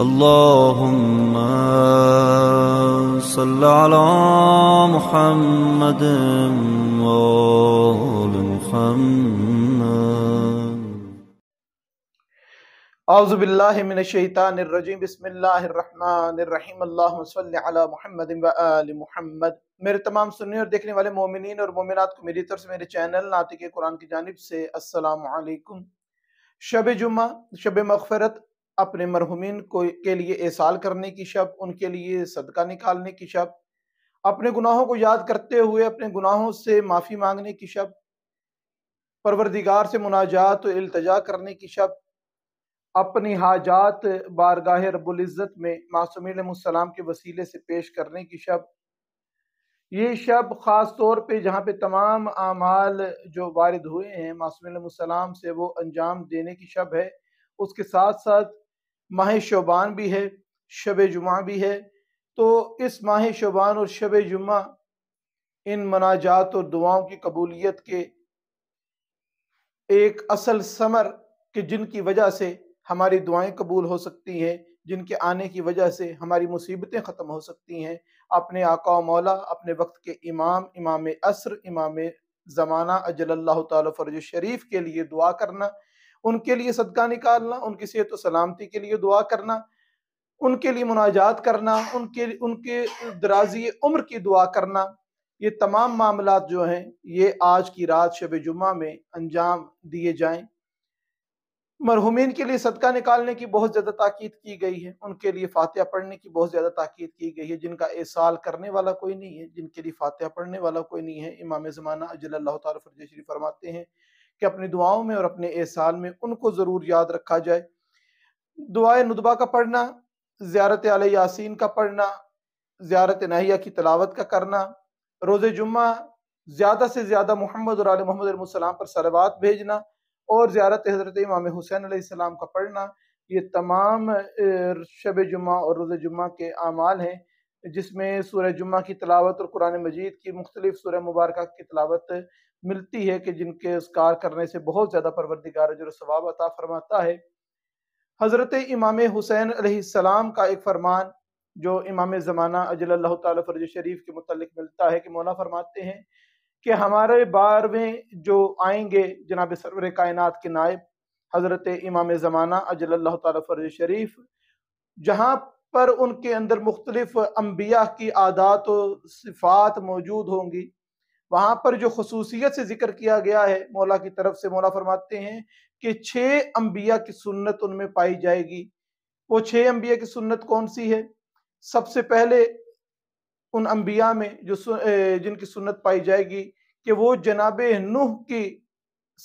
اللهم صل على محمد وآل محمد أعوذ بالله من الشيطان الرجيم بسم الله الرحمن الرحيم اللهم صل على محمد وآل محمد मेरे तमाम सुनने और देखने वाले मोमिन और मोमिनात को मेरी तरफ से मेरे चैनल नातिक कुरान की जानब से अस्सलाम वालेकुम शब जुम्मा शब मगफरत अपने मरहुमिन को के लिए एसाल करने की शब उनके लिए सदका निकालने की शब अपने गुनाहों को याद करते हुए अपने गुनाहों से माफ़ी मांगने की शब परवरदिगार से मुनाजात और अल्तजा करने की शब अपनी हाजात बारगाह रबुल्ज़त में मासूम के वसीले से पेश करने की शब ये शब ख़ास तौर पर जहाँ पे तमाम आमाल जो वारद हुए हैं मासूम से वो अंजाम देने की शब है उसके साथ साथ माह शोबान भी है शब जुमा भी है तो इस माह शोबान और शब जुमा इन मनाजात और दुआओं की कबूलियत के एक असल समर कि जिनकी वजह से हमारी दुआएं कबूल हो सकती हैं जिनके आने की वजह से हमारी मुसीबतें ख़त्म हो सकती हैं अपने आका मौला अपने वक्त के इमाम इमाम असर इमाम ज़माना अजल्ला तरज शरीफ के लिए दुआ करना उनके लिए सदका निकालना उनकी सेहत सलामती के लिए दुआ करना उनके लिए मुनाजात करना उनके उनके दराजी उम्र की दुआ करना ये तमाम मामला जो हैं ये आज की रात शब जुमा में अंजाम दिए जाएं मरहुमीन के लिए सदका निकालने की बहुत ज़्यादा ताकीद की गई है उनके लिए फातह पढ़ने की बहुत ज़्यादा ताकीद की गई है जिनका एसाल करने वाला कोई नहीं है जिनके लिए फातह पढ़ने वाला कोई नहीं है इमाम ज़माना अजल शरीफ फरमाते हैं कि अपनी दुआओं में और अपने एहसान में उनको ज़रूर याद रखा जाए दुआ नदबा का पढ़ना ज़्यारत आल यासिन का पढ़ना ज़्यारत नहिया की तलावत का करना रोज़ जुम्मा ज़्यादा से ज़्यादा मोहम्मद और आल मोहम्मद पर सलवात भेजना और ज़्यारत हज़रत इमाम हुसैन सलाम का पढ़ना ये तमाम शब जुम्मा और रोज़ जुम्मा के अमाल हैं जिसमें सूर्य जुम्मा की तलावत और कुरान मजीद की मुख्तलिफ सूर्य मुबारक की तलावत मिलती है कि जिनके इसकार करने से बहुत ज़्यादा परवरदिगार जो स्वाब अता फरमाता है हज़रत इमाम हुसैन सलाम का एक फरमान जो इमाम ज़माना अजल तरज शरीफ के मतलब मिलता है कि मौला फरमाते हैं कि हमारे बारहवें जो आएंगे जनाब सरवर कायनात के नायब हज़रत इमाम ज़माना अजल तरज शरीफ जहाँ पर उनके अंदर मुख्तलिफ अम्बिया की आदात सिफात मौजूद होंगी वहां पर जो खसूसियत से जिक्र किया गया है मौला की तरफ से मौला फरमाते हैं कि छह अंबिया की सुन्नत उनमें पाई जाएगी वो छह अंबिया की सुन्नत कौन सी है सबसे पहले उन अम्बिया में जो जिनकी सुन्नत पाई जाएगी कि वो जनाब नूह की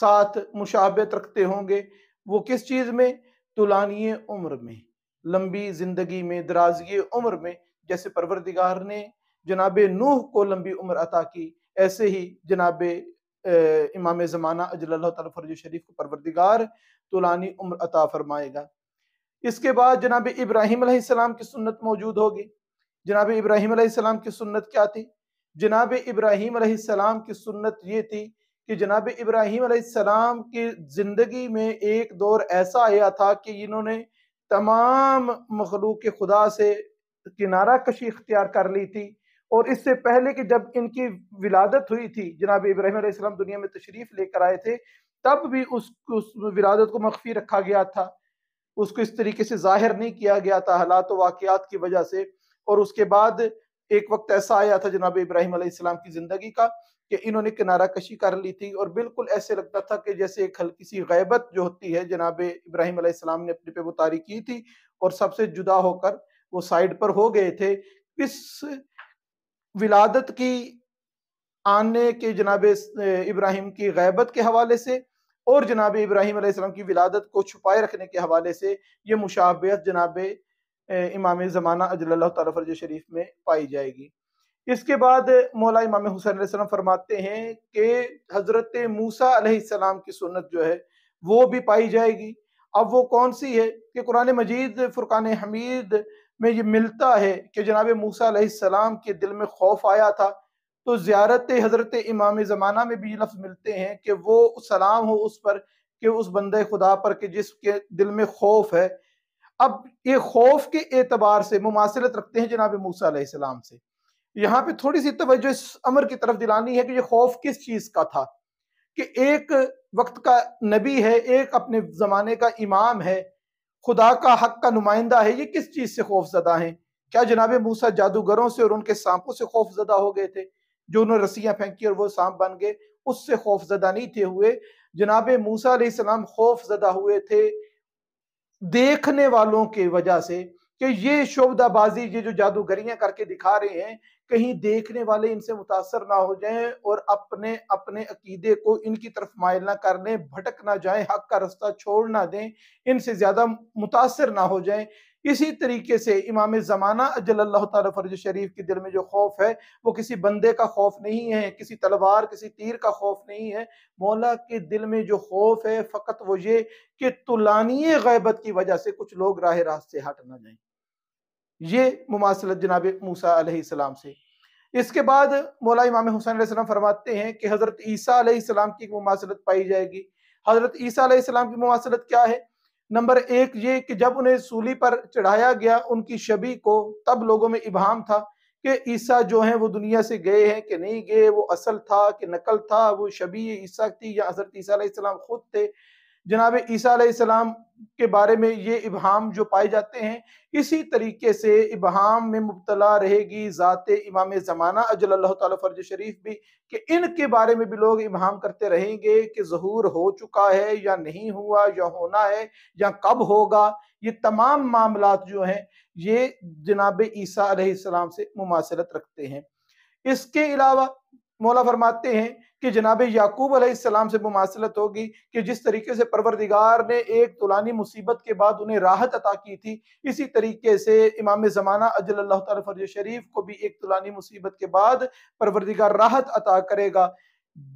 साथ मुशाबत रखते होंगे वो किस चीज़ में तुलानिय उम्र में लंबी ज़िंदगी में दराजिय उम्र में जैसे परवरदिगार ने जनाब नूह को लंबी उम्र अता की ऐसे ही जनाब इमाम ज़माना अजल तफरज शरीफ को परवरदिगार तुलानी उम्र अता फरमाएगा इसके बाद जनाब इब्राहिम सलाम की सुन्नत मौजूद होगी जनाब इब्राहिम सलाम की सुन्नत क्या थी जनाब इब्राहिम सलाम की सुन्नत ये थी कि जनाब इब्राहिम सलाम की ज़िंदगी में एक दौर ऐसा आया था कि इन्होंने तमाम मखलूक खुदा से किनारा कशी इख्तियार कर ली थी और इससे पहले कि जब इनकी विलादत हुई थी जनाब इब्राहिम सलाम दुनिया में तशरीफ लेकर आए थे तब भी उस उस विलादत को मख्फी रखा गया था उसको इस तरीके से जाहिर नहीं किया गया था हालात वाक़ात की वजह से और उसके बाद एक वक्त ऐसा आया था जनाब इब्राहिम सलाम की ज़िंदगी का कि इन्होंने किनारा कशी कर ली थी और बिल्कुल ऐसे लगता था कि जैसे एक हल्की सी गैबत जो होती है जनाब इब्राहिम सलाम ने अपने पे वो तारी की थी और सबसे जुदा होकर वो साइड पर हो गए थे इस विलादत की आने के जनाब इब्राहिम की गैबत के हवाले से और जनाब इब्राहिम आसमाम की विलादत को छुपाए रखने के हवाले से ये मुशाबत जनाब इमाम ज़माना अजल तरज शरीफ में पाई जाएगी इसके बाद मौला इमाम हुसैन फरमाते हैं कि हज़रत मूसा अलैहिस्सलाम की सुन्नत जो है वो भी पाई जाएगी अब वो कौन सी है कि कुरान मजीद फ़ुरक़ान हमीद में ये मिलता है कि जनाब मूसा सलाम के दिल में खौफ आया था तो ज़्यारत हज़रत इमाम ज़माना में भी ये लफ्ज़ मिलते हैं कि वो सलाम हो उस पर कि उस बंदे खुदा पर कि जिसके दिल में खौफ है अब ये खौफ के एतबार से मुमासिलत रखते हैं जनाब मूसा से यहाँ पे थोड़ी सी तवज्जो इस अमर की तरफ दिलानी है कि ये खौफ किस चीज़ का था कि एक वक्त का नबी है एक अपने ज़माने का इमाम है खुदा का हक का नुमाइंदा है ये किस चीज से खौफजदा है क्या जनाब मूसा जादूगरों से और उनके सांपों से खौफ जदा हो गए थे जो उन्होंने रस्सियाँ फेंकी और वो सांप बन गए उससे खौफ जदा नहीं थे हुए जनाब मूसा खौफ जदा हुए थे देखने वालों के वजह से कि ये शोबदाबाजी ये जो जादूगरियां करके दिखा रहे हैं कहीं देखने वाले इनसे मुतासर ना हो जाएं और अपने अपने अकीदे को इनकी तरफ मायल ना कर लें भटक ना जाएं हक का रास्ता छोड़ ना दें इनसे ज़्यादा मुतासर ना हो जाएं इसी तरीके से इमाम ज़माना अजल अल्लाह फर्ज शरीफ के दिल में जो खौफ है वो किसी बंदे का खौफ नहीं है किसी तलवार किसी तीर का खौफ नहीं है मौला के दिल में जो खौफ है फ़कत वो ये कि तुलानी गैबत की वजह से कुछ लोग राह रास्ते हट ना जाए ये मुमासलत जनाब मूसा सलाम से इसके बाद मौला इमाम हुसैन सलाम फरमाते हैं कि हज़रत ईसा सलाम की मुमासलत पाई जाएगी हज़रत ईसा सलाम की मुमासलत क्या है नंबर एक ये कि जब उन्हें सूली पर चढ़ाया गया उनकी शबी को तब लोगों में इबाम था कि ईसा जो है वो दुनिया से गए हैं कि नहीं गए वो असल था कि नकल था वो शबी ईसा थी या हज़रत ईसा सलाम खुद थे जनाब ईसीम के बारे में ये इबहम जो पाए जाते हैं इसी तरीके से इबहम में मुबतला रहेगी ज़ात इमाम ज़माना अजल तर्ज शरीफ भी कि इनके बारे में भी लोग इबहम करते रहेंगे कि जहूर हो चुका है या नहीं हुआ या होना है या कब होगा ये तमाम मामला जो हैं ये जनाब ईसा से मुमासरत रखते हैं इसके अलावा मौला फरमाते हैं कि जनाब याकूब अलैहिस्सलाम से मुमासलत होगी कि जिस तरीके से परवरदिगार ने एक तुलानी मुसीबत के बाद उन्हें राहत अता की थी इसी तरीके से इमाम ज़माना अजल अल्लाह फर्ज शरीफ को भी एक तुलानी मुसीबत के बाद परवरदिगार राहत अता करेगा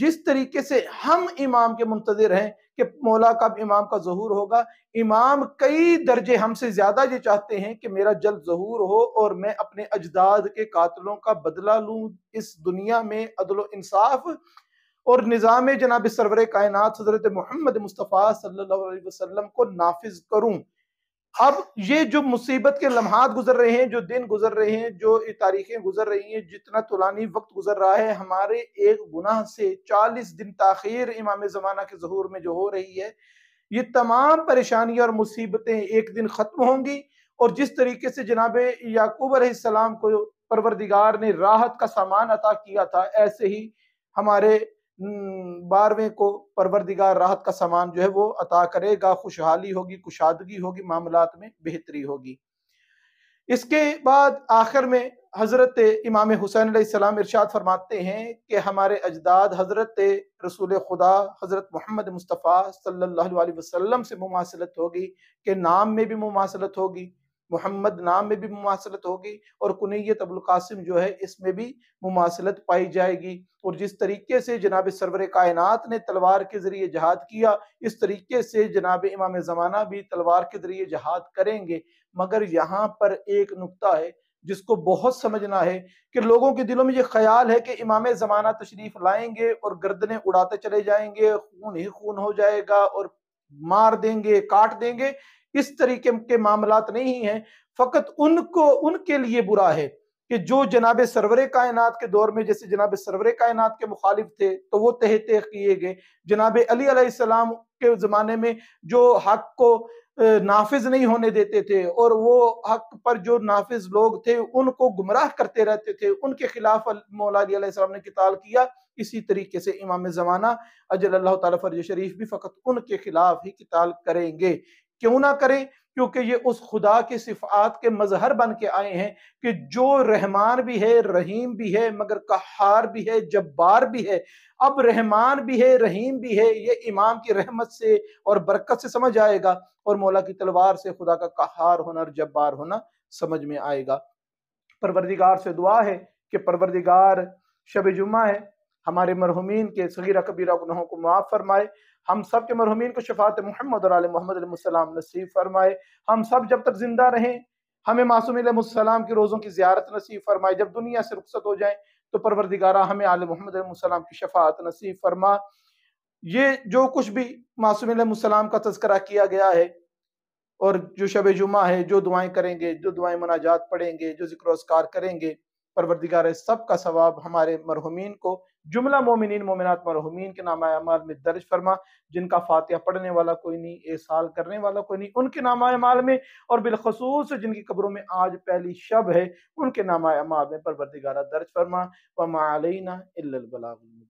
जिस तरीके से हम इमाम के मुंतजर हैं कि मौला कब इमाम का जहूर होगा इमाम कई दर्जे हमसे ज्यादा ये चाहते हैं कि मेरा जल्द जहूर हो और मैं अपने अजदाद के कातलों का बदला लूं इस दुनिया में अदलो इंसाफ और निज़ाम जनाब सरवर कायनत हज़रत मोहम्मद मुस्तफ़ा सल्लल्लाहु अलैहि वसल्लम को नाफिज करूँ अब ये जो मुसीबत के लम्हात गुजर रहे हैं जो दिन गुजर रहे हैं जो तारीखें गुजर रही हैं जितना तुलानी वक्त गुजर रहा है हमारे एक गुनाह से चालीस दिन तखिर इमाम ज़माना के जहूर में जो हो रही है ये तमाम परेशानियाँ और मुसीबतें एक दिन ख़त्म होंगी और जिस तरीके से जनाब याकूब अलैहिस्सलाम को परवरदिगार ने राहत का सामान अता किया था ऐसे ही हमारे हम्म, बारहवें को परवरदिगार राहत का सामान जो है वो अता करेगा खुशहाली होगी कुशादगी होगी मामलात में बेहतरी होगी इसके बाद आखिर में हज़रत इमाम हुसैन सलाम इरशाद फरमाते हैं कि हमारे अजदाद हज़रत रसूल खुदा हज़रत मोहम्मद मुस्तफ़ा सल्लल्लाहु अलैहि वसल्लम से मुमासलत होगी के नाम में भी मुमासलत होगी मोहम्मद नाम में भी मुासिलत होगी और कुनैत अबुलकासिम जो है इसमें भी मुासिलत पाई जाएगी और जिस तरीके से जनाब सरवर कायनत ने तलवार के ज़रिए जहाद किया इस तरीके से जनाब इमाम ज़माना भी तलवार के ज़रिए जहाद करेंगे मगर यहाँ पर एक नुकता है जिसको बहुत समझना है कि लोगों के दिलों में ये ख्याल है कि इमाम ज़माना तशरीफ़ लाएंगे और गर्दने उड़ाते चले जाएंगे खून ही खून हो जाएगा और मार देंगे काट देंगे इस तरीके के मामला नहीं है फ़कत उनको उनके लिए बुरा है कि जो जनाब सरवर कायनात के दौर में जैसे जनाब सरवर कायनात के मुखालिफ थे तो वो तह तह किए गए जनाब सलाम के ज़माने में जो हक को नाफिज नहीं होने देते थे और वो हक पर जो नाफिज लोग थे उनको गुमराह करते रहते थे उनके खिलाफ मौला ने किताल किया इसी तरीके से इमाम ज़माना अजल अल्लाह तरज शरीफ भी फ़कत उनके खिलाफ ही किताल करेंगे क्यों ना करें क्योंकि ये उस खुदा के सिफात के मजहर बन के आए हैं कि जो रहमान भी है रहीम भी है मगर कहार भी है जब्बार भी है अब रहमान भी है रहीम भी है ये इमाम की रहमत से और बरकत से समझ आएगा और मौला की तलवार से खुदा का कहार होना और जब्बार होना समझ में आएगा परवरदिगार से दुआ है कि परवरदिगार शब जुमा है हमारे मरहुमीन के सगीरा कबीरा गुनाहों को माफ़ फरमाए हम सब के मरहूमिन को शफात मोहम्मद और आल मोहम्मद नसीब फरमाए हम सब जब तक जिंदा रहें हमें मासूम के रोज़ों की ज्यारत नसीब फरमाए जब दुनिया से रुखसत हो जाए तो परवरदिगारा हमें आल मोहम्मद की शफात नसीब फरमा ये जो कुछ भी मासूम का तस्करा किया गया है और जो शब जुमा है जो दुआएं करेंगे जो दुआएं मुनाजात पढ़ेंगे जो जिक्र करेंगे परवरदिगार सब का सवाब हमारे मरहुमीन को जुमला मोमिन मोमिनत मरहुमीन के नाम माल में दर्ज फरमा जिनका फातिहा पढ़ने वाला कोई नहीं एसाल करने वाला कोई नहीं उनके नामा माल में और बिलखसूस जिनकी कब्रों में आज पहली शब है उनके नामा माल में परवरदिगारा दर्ज फरमा व मालना